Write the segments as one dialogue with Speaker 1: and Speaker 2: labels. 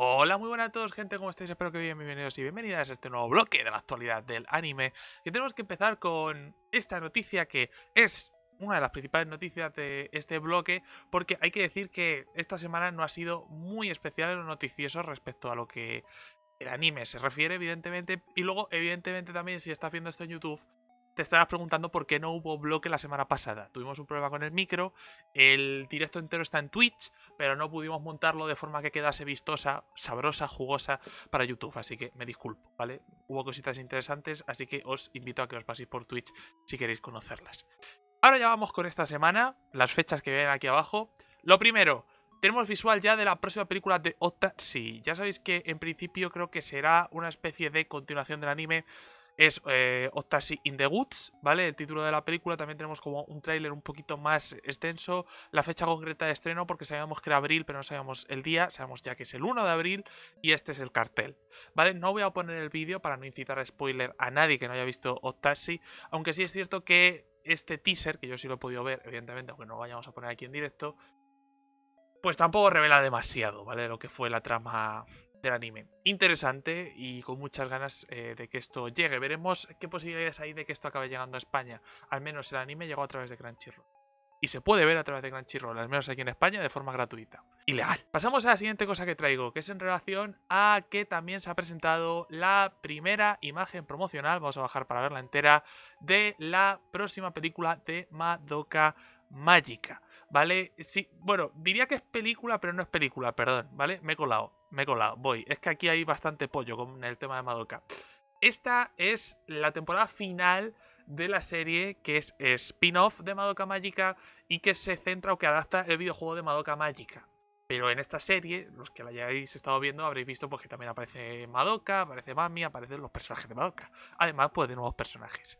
Speaker 1: Hola, muy buenas a todos, gente, ¿cómo estáis? Espero que bien, bienvenidos y bienvenidas a este nuevo bloque de la actualidad del anime. Y tenemos que empezar con esta noticia que es una de las principales noticias de este bloque, porque hay que decir que esta semana no ha sido muy especial en lo noticioso respecto a lo que el anime se refiere, evidentemente. Y luego, evidentemente, también si estás viendo esto en YouTube, te estarás preguntando por qué no hubo bloque la semana pasada. Tuvimos un problema con el micro, el directo entero está en Twitch, pero no pudimos montarlo de forma que quedase vistosa, sabrosa, jugosa para YouTube, así que me disculpo, ¿vale? Hubo cositas interesantes, así que os invito a que os paséis por Twitch si queréis conocerlas. Ahora ya vamos con esta semana, las fechas que ven aquí abajo. Lo primero, tenemos visual ya de la próxima película de Octa. Sí, ya sabéis que en principio creo que será una especie de continuación del anime es eh, in the Woods, ¿vale? El título de la película. También tenemos como un tráiler un poquito más extenso. La fecha concreta de estreno, porque sabíamos que era abril, pero no sabíamos el día. Sabemos ya que es el 1 de abril y este es el cartel, ¿vale? No voy a poner el vídeo para no incitar a spoiler a nadie que no haya visto Octasi, aunque sí es cierto que este teaser, que yo sí lo he podido ver, evidentemente, aunque no lo vayamos a poner aquí en directo, pues tampoco revela demasiado, ¿vale? Lo que fue la trama del anime. Interesante y con muchas ganas eh, de que esto llegue. Veremos qué posibilidades hay de que esto acabe llegando a España. Al menos el anime llegó a través de Crunchyroll. Y se puede ver a través de Crunchyroll, al menos aquí en España, de forma gratuita. y Ilegal. Pasamos a la siguiente cosa que traigo, que es en relación a que también se ha presentado la primera imagen promocional, vamos a bajar para verla entera, de la próxima película de Madoka Magica. ¿Vale? Sí, bueno, diría que es película, pero no es película, perdón, ¿vale? Me he colado me he colado, voy. Es que aquí hay bastante pollo con el tema de Madoka. Esta es la temporada final de la serie, que es spin-off de Madoka Magica y que se centra o que adapta el videojuego de Madoka Magica. Pero en esta serie, los que la hayáis estado viendo, habréis visto porque pues, también aparece Madoka, aparece Mami, aparecen los personajes de Madoka. Además, pues de nuevos personajes.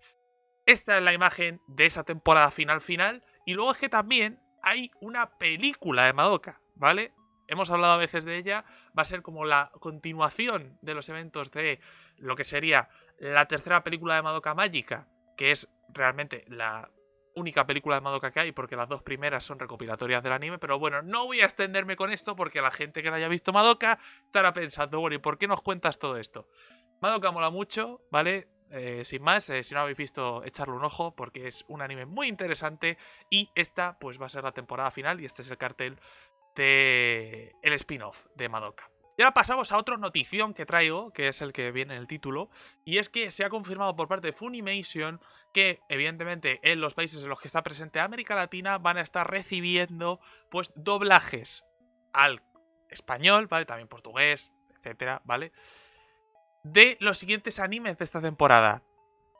Speaker 1: Esta es la imagen de esa temporada final final. Y luego es que también hay una película de Madoka, ¿vale? hemos hablado a veces de ella, va a ser como la continuación de los eventos de lo que sería la tercera película de Madoka Mágica, que es realmente la única película de Madoka que hay, porque las dos primeras son recopilatorias del anime, pero bueno, no voy a extenderme con esto porque la gente que la haya visto Madoka estará pensando, bueno, ¿y por qué nos cuentas todo esto? Madoka mola mucho, ¿vale? Eh, sin más, eh, si no habéis visto, echarle un ojo porque es un anime muy interesante y esta pues va a ser la temporada final y este es el cartel el spin-off de Madoka. Y ahora pasamos a otra notición que traigo, que es el que viene en el título, y es que se ha confirmado por parte de Funimation que, evidentemente, en los países en los que está presente América Latina van a estar recibiendo, pues, doblajes al español, ¿vale? También portugués, etcétera, ¿vale? De los siguientes animes de esta temporada.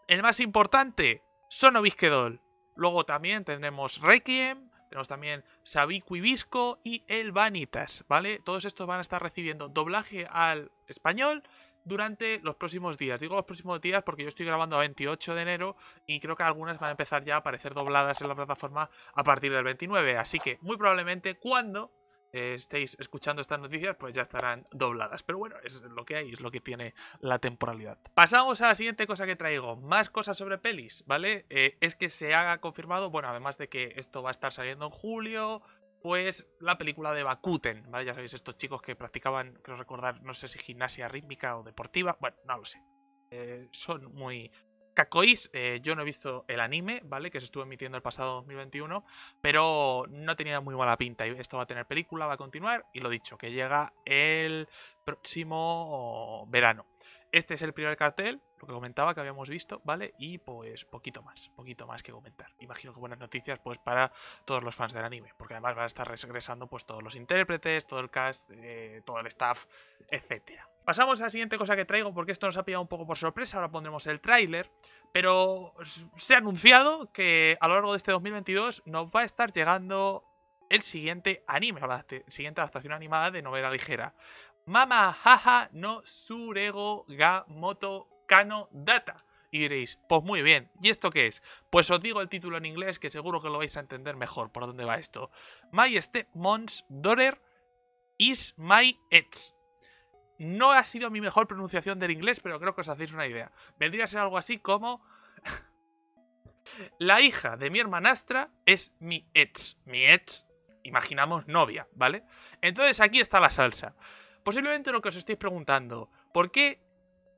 Speaker 1: El más importante, Sonobisquedol, Luego también Tenemos Requiem, tenemos también Sabicuibisco y El ¿vale? Todos estos van a estar recibiendo doblaje al español durante los próximos días. Digo los próximos días porque yo estoy grabando a 28 de enero y creo que algunas van a empezar ya a aparecer dobladas en la plataforma a partir del 29. Así que muy probablemente cuando eh, estéis escuchando estas noticias, pues ya estarán dobladas. Pero bueno, es lo que hay, es lo que tiene la temporalidad. Pasamos a la siguiente cosa que traigo. Más cosas sobre pelis, ¿vale? Eh, es que se ha confirmado, bueno, además de que esto va a estar saliendo en julio, pues la película de Bakuten, ¿vale? Ya sabéis, estos chicos que practicaban, creo recordar, no sé si gimnasia rítmica o deportiva, bueno, no lo sé. Eh, son muy Kakois, eh, yo no he visto el anime, ¿vale? Que se estuvo emitiendo el pasado 2021, pero no tenía muy mala pinta. Esto va a tener película, va a continuar, y lo dicho, que llega el próximo verano. Este es el primer cartel, lo que comentaba que habíamos visto, ¿vale? Y pues poquito más, poquito más que comentar. Imagino que buenas noticias pues para todos los fans del anime, porque además van a estar regresando pues todos los intérpretes, todo el cast, eh, todo el staff, etcétera. Pasamos a la siguiente cosa que traigo porque esto nos ha pillado un poco por sorpresa, ahora pondremos el tráiler, pero se ha anunciado que a lo largo de este 2022 nos va a estar llegando el siguiente anime, la siguiente adaptación animada de novela ligera. Mama jaja, no Surego Ga Moto Kano Data. Y diréis, pues muy bien, ¿y esto qué es? Pues os digo el título en inglés que seguro que lo vais a entender mejor por dónde va esto. My Mons Daughter is my Edge. No ha sido mi mejor pronunciación del inglés, pero creo que os hacéis una idea. Vendría a ser algo así como... La hija de mi hermanastra es mi ex. Mi ex, imaginamos, novia, ¿vale? Entonces aquí está la salsa. Posiblemente lo que os estéis preguntando, ¿por qué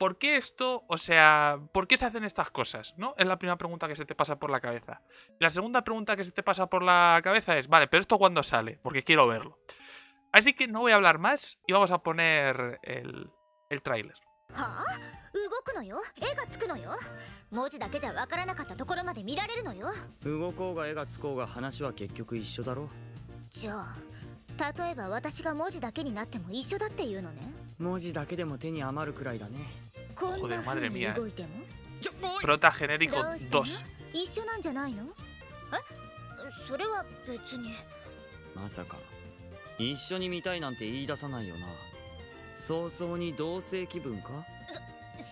Speaker 1: ¿por qué esto? O sea, ¿por qué se hacen estas cosas? ¿No? Es la primera pregunta que se te pasa por la cabeza. La segunda pregunta que se te pasa por la cabeza es, vale, pero esto cuándo sale? Porque quiero verlo. Así que no voy a hablar más y vamos a poner el, el tráiler. はあ動くのよ絵がつくのよ文字だけじゃわからなかったところまで見られるのよ動こうが絵がつこうが話は結局一緒だろじゃあ例えば私が文字だけになっても一緒だっていうのね文字だけでも手に余るくらいだねこんな風に動いても Prota genérico 2一緒なんじゃないのえそれは別にまさか一緒に見たいなんて言い出さないよな早々に同性気分か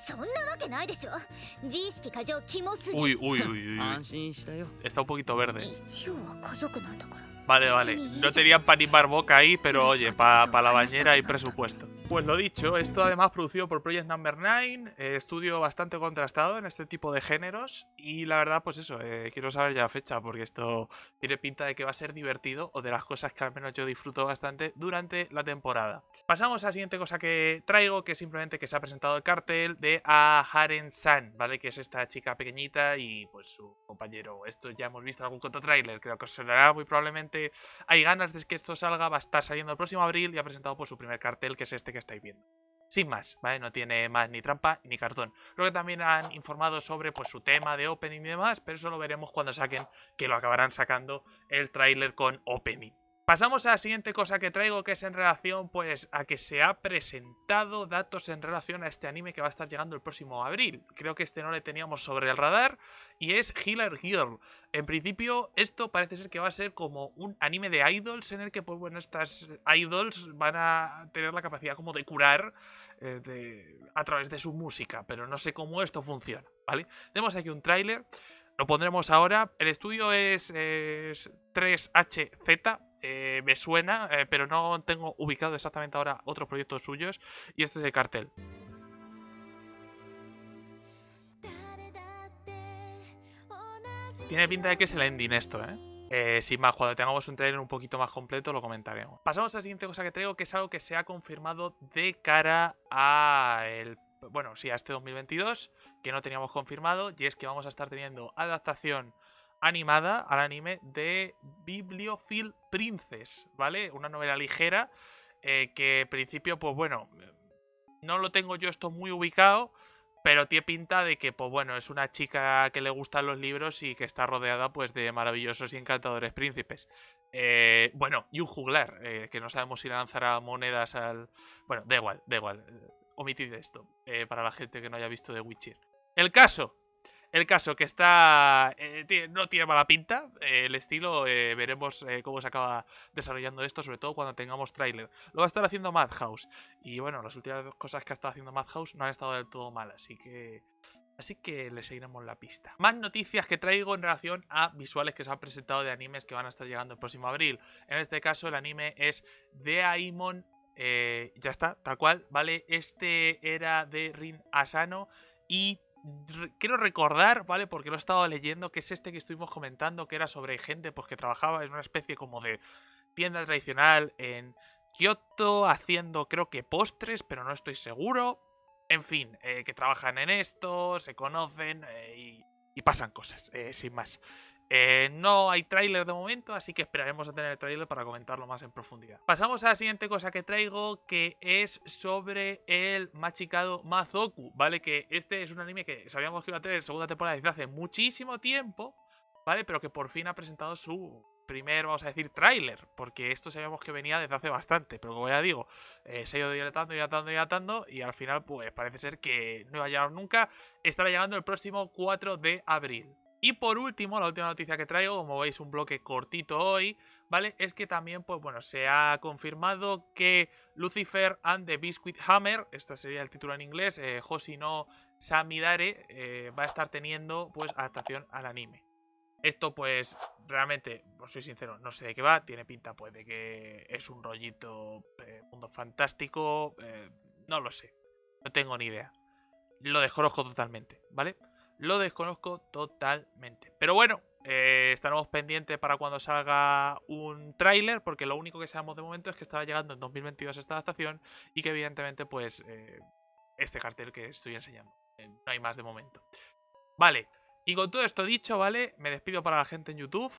Speaker 1: そんなわけないでしょ自意識過剰キモすぎ uy, uy, uy, uy. Está un poquito verde Vale, vale, no tenía pan ni barboca ahí Pero oye, para pa la bañera hay presupuesto Pues lo dicho, esto además producido por Project Number 9, eh, estudio bastante contrastado en este tipo de géneros y la verdad pues eso, eh, quiero saber ya la fecha porque esto tiene pinta de que va a ser divertido o de las cosas que al menos yo disfruto bastante durante la temporada. Pasamos a la siguiente cosa que traigo que es simplemente que se ha presentado el cartel de A Haren San, ¿vale? Que es esta chica pequeñita y pues su compañero. Esto ya hemos visto en algún contra trailer, creo que os sonará muy probablemente. Hay ganas de que esto salga, va a estar saliendo el próximo abril y ha presentado pues su primer cartel que es este que estáis viendo. Sin más, ¿vale? No tiene más ni trampa ni cartón. que también han informado sobre pues, su tema de opening y demás, pero eso lo veremos cuando saquen, que lo acabarán sacando el tráiler con opening. Pasamos a la siguiente cosa que traigo, que es en relación pues a que se ha presentado datos en relación a este anime que va a estar llegando el próximo abril. Creo que este no le teníamos sobre el radar y es Healer Girl. En principio esto parece ser que va a ser como un anime de idols en el que pues bueno, estas idols van a tener la capacidad como de curar eh, a través de su música, pero no sé cómo esto funciona, ¿vale? Tenemos aquí un tráiler. Lo pondremos ahora. El estudio es 3HZ, eh, me suena, eh, pero no tengo ubicado exactamente ahora otros proyectos suyos. Y este es el cartel. Tiene pinta de que es el ending esto, ¿eh? eh sin más, cuando tengamos un trailer un poquito más completo lo comentaremos. Pasamos a la siguiente cosa que traigo, que es algo que se ha confirmado de cara a el... Bueno, sí, a este 2022, que no teníamos confirmado, y es que vamos a estar teniendo adaptación animada al anime de Bibliophile Princess, ¿vale? Una novela ligera eh, que en principio, pues bueno, no lo tengo yo esto muy ubicado, pero tiene pinta de que, pues bueno, es una chica que le gustan los libros y que está rodeada pues de maravillosos y encantadores príncipes. Eh, bueno, y un juglar, eh, que no sabemos si lanzará monedas al... Bueno, da igual, da igual. Omitid esto, para la gente que no haya visto The Witcher. El caso, el caso que está. Eh, no tiene mala pinta eh, el estilo. Eh, veremos cómo se acaba desarrollando esto, sobre todo cuando tengamos tráiler. Lo va a estar haciendo Madhouse. Y bueno, las últimas cosas que ha estado haciendo Madhouse no han estado del todo mal, así que. Así que le seguiremos la pista. Más noticias que traigo en relación a visuales que se han presentado de animes que van a estar llegando el próximo abril. En este caso, el anime es Aimon ya está, tal cual, ¿vale? Este era de Rin Asano y quiero recordar, ¿vale? Porque lo he estado leyendo, que es este que estuvimos comentando, que era sobre gente pues, que trabajaba en una especie como de tienda tradicional en Kioto, haciendo creo que postres, pero no estoy seguro. En fin, eh, que trabajan en esto, se conocen eh, y, pasan cosas, eh, sin más. Eh, no hay tráiler de momento, así que esperaremos a tener el tráiler para comentarlo más en profundidad. Pasamos a la siguiente cosa que traigo, que es sobre el machicado Mazoku, ¿vale? Que este es un anime que sabíamos que iba a tener segunda temporada desde hace muchísimo tiempo, ¿vale? Pero que por fin ha presentado su primer, vamos a decir, tráiler, porque esto sabíamos que venía desde hace bastante, pero como ya digo, eh, se ha ido dilatando, dilatando, dilatando, y al final, pues parece ser que no iba a llegar nunca, estará llegando el próximo 4 de abril. Y por último, la última noticia que traigo, como veis un bloque cortito hoy, ¿vale? Es que también, pues bueno, se ha confirmado que Lucifer and the Biscuit Hammer, esto sería el título en inglés, eh, Josino Samidare, eh, va a estar teniendo pues adaptación al anime. Esto pues realmente, pues soy sincero, no sé de qué va, tiene pinta pues de que es un rollito eh, mundo fantástico, eh, no lo sé, no tengo ni idea. Lo dejo rojo totalmente, ¿vale? Lo desconozco totalmente. Pero bueno, eh, estaremos pendientes para cuando salga un tráiler, porque lo único que sabemos de momento es que estaba llegando en 2022 esta adaptación y que evidentemente pues eh, este cartel que estoy enseñando. Eh, no hay más de momento. Vale, y con todo esto dicho, ¿vale? Me despido para la gente en YouTube.